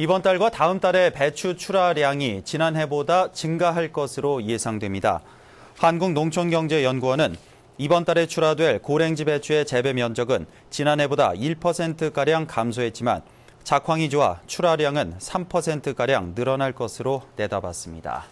이번 달과 다음 달의 배추 출하량이 지난해보다 증가할 것으로 예상됩니다. 한국농촌경제연구원은 이번 달에 출하될 고랭지 배추의 재배 면적은 지난해보다 1%가량 감소했지만 작황이 좋아 출하량은 3%가량 늘어날 것으로 내다봤습니다.